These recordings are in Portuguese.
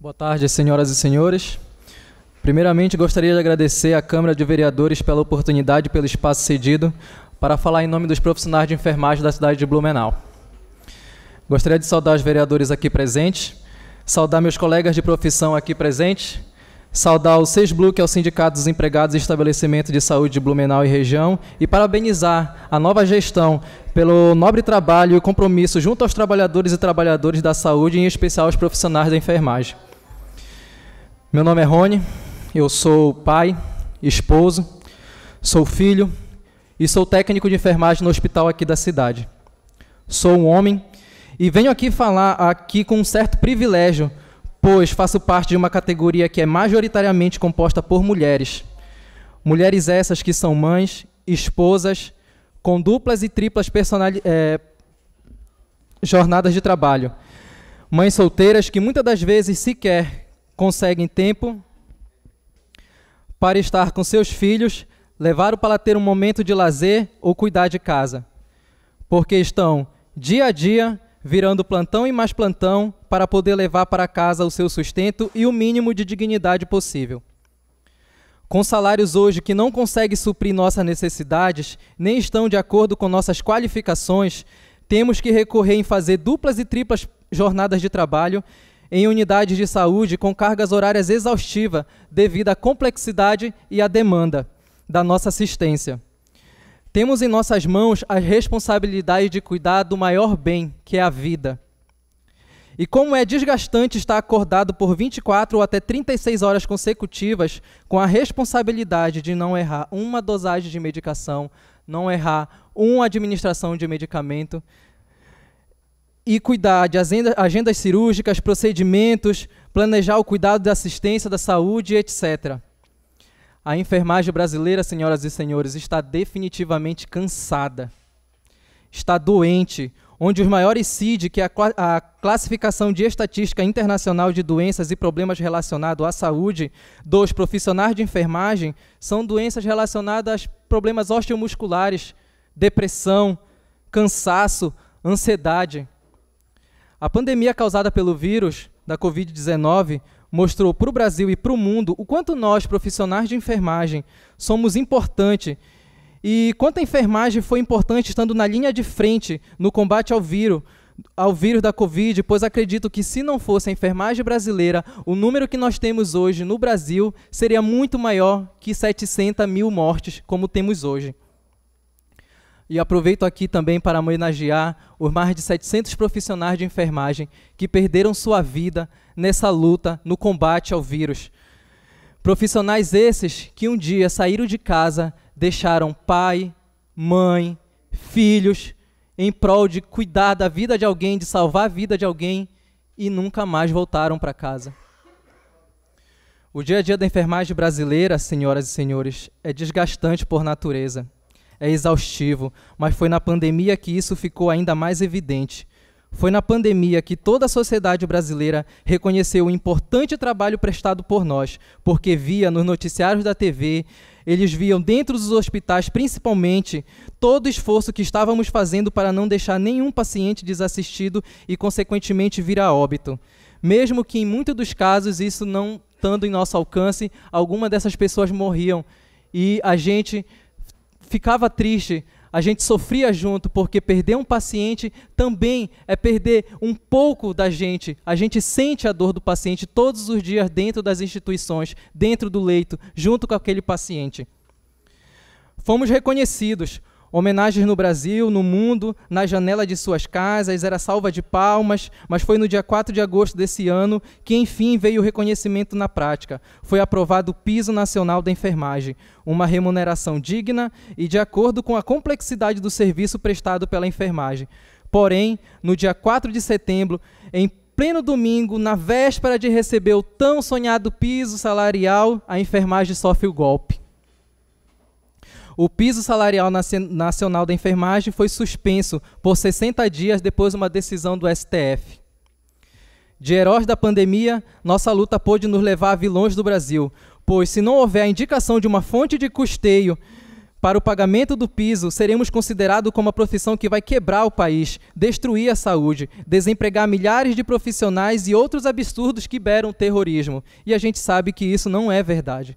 Boa tarde, senhoras e senhores. Primeiramente, gostaria de agradecer à Câmara de Vereadores pela oportunidade e pelo espaço cedido para falar em nome dos profissionais de enfermagem da cidade de Blumenau. Gostaria de saudar os vereadores aqui presentes, saudar meus colegas de profissão aqui presentes, saudar o SESBLU, que é o Sindicato dos Empregados e Estabelecimento de Saúde de Blumenau e região, e parabenizar a nova gestão pelo nobre trabalho e compromisso junto aos trabalhadores e trabalhadoras da saúde, em especial aos profissionais da enfermagem. Meu nome é Rony, eu sou pai, esposo, sou filho e sou técnico de enfermagem no hospital aqui da cidade. Sou um homem e venho aqui falar aqui com um certo privilégio, pois faço parte de uma categoria que é majoritariamente composta por mulheres. Mulheres essas que são mães, esposas, com duplas e triplas é, jornadas de trabalho. Mães solteiras que muitas das vezes sequer conseguem tempo para estar com seus filhos, levar o para ter um momento de lazer ou cuidar de casa, porque estão dia a dia virando plantão e mais plantão para poder levar para casa o seu sustento e o mínimo de dignidade possível. Com salários hoje que não conseguem suprir nossas necessidades, nem estão de acordo com nossas qualificações, temos que recorrer em fazer duplas e triplas jornadas de trabalho em unidades de saúde com cargas horárias exaustivas devido à complexidade e à demanda da nossa assistência. Temos em nossas mãos a responsabilidade de cuidar do maior bem, que é a vida. E como é desgastante estar acordado por 24 ou até 36 horas consecutivas com a responsabilidade de não errar uma dosagem de medicação, não errar uma administração de medicamento, e cuidar de agenda, agendas cirúrgicas, procedimentos, planejar o cuidado da assistência da saúde, etc. A enfermagem brasileira, senhoras e senhores, está definitivamente cansada. Está doente, onde os maiores CID, que é a classificação de estatística internacional de doenças e problemas relacionados à saúde dos profissionais de enfermagem, são doenças relacionadas a problemas osteomusculares, depressão, cansaço, ansiedade. A pandemia causada pelo vírus da Covid-19 mostrou para o Brasil e para o mundo o quanto nós, profissionais de enfermagem, somos importantes e quanto a enfermagem foi importante estando na linha de frente no combate ao vírus, ao vírus da Covid, pois acredito que se não fosse a enfermagem brasileira, o número que nós temos hoje no Brasil seria muito maior que 700 mil mortes, como temos hoje. E aproveito aqui também para homenagear os mais de 700 profissionais de enfermagem que perderam sua vida nessa luta no combate ao vírus. Profissionais esses que um dia saíram de casa, deixaram pai, mãe, filhos em prol de cuidar da vida de alguém, de salvar a vida de alguém e nunca mais voltaram para casa. O dia a dia da enfermagem brasileira, senhoras e senhores, é desgastante por natureza é exaustivo, mas foi na pandemia que isso ficou ainda mais evidente. Foi na pandemia que toda a sociedade brasileira reconheceu o importante trabalho prestado por nós, porque via nos noticiários da TV, eles viam dentro dos hospitais, principalmente, todo o esforço que estávamos fazendo para não deixar nenhum paciente desassistido e, consequentemente, vir a óbito. Mesmo que, em muitos dos casos, isso não estando em nosso alcance, alguma dessas pessoas morriam. E a gente ficava triste, a gente sofria junto, porque perder um paciente também é perder um pouco da gente. A gente sente a dor do paciente todos os dias dentro das instituições, dentro do leito, junto com aquele paciente. Fomos reconhecidos Homenagens no Brasil, no mundo, na janela de suas casas, era salva de palmas, mas foi no dia 4 de agosto desse ano que enfim veio o reconhecimento na prática. Foi aprovado o Piso Nacional da Enfermagem, uma remuneração digna e de acordo com a complexidade do serviço prestado pela enfermagem. Porém, no dia 4 de setembro, em pleno domingo, na véspera de receber o tão sonhado piso salarial, a enfermagem sofre o golpe. O piso salarial nacional da enfermagem foi suspenso por 60 dias depois de uma decisão do STF. De heróis da pandemia, nossa luta pôde nos levar a vilões do Brasil, pois se não houver a indicação de uma fonte de custeio para o pagamento do piso, seremos considerados como a profissão que vai quebrar o país, destruir a saúde, desempregar milhares de profissionais e outros absurdos que beram terrorismo. E a gente sabe que isso não é verdade.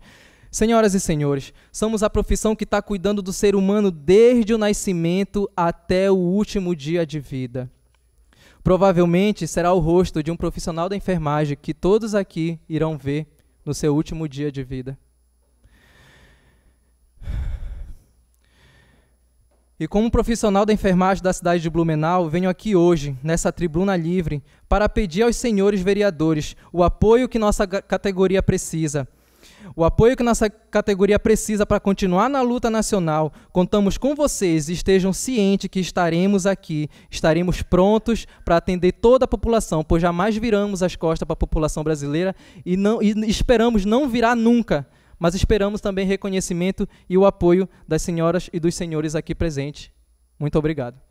Senhoras e senhores, somos a profissão que está cuidando do ser humano desde o nascimento até o último dia de vida. Provavelmente será o rosto de um profissional da enfermagem que todos aqui irão ver no seu último dia de vida. E como profissional da enfermagem da cidade de Blumenau, venho aqui hoje, nessa tribuna livre, para pedir aos senhores vereadores o apoio que nossa categoria precisa o apoio que nossa categoria precisa para continuar na luta nacional, contamos com vocês e estejam cientes que estaremos aqui, estaremos prontos para atender toda a população, pois jamais viramos as costas para a população brasileira e, não, e esperamos não virar nunca, mas esperamos também reconhecimento e o apoio das senhoras e dos senhores aqui presentes. Muito obrigado.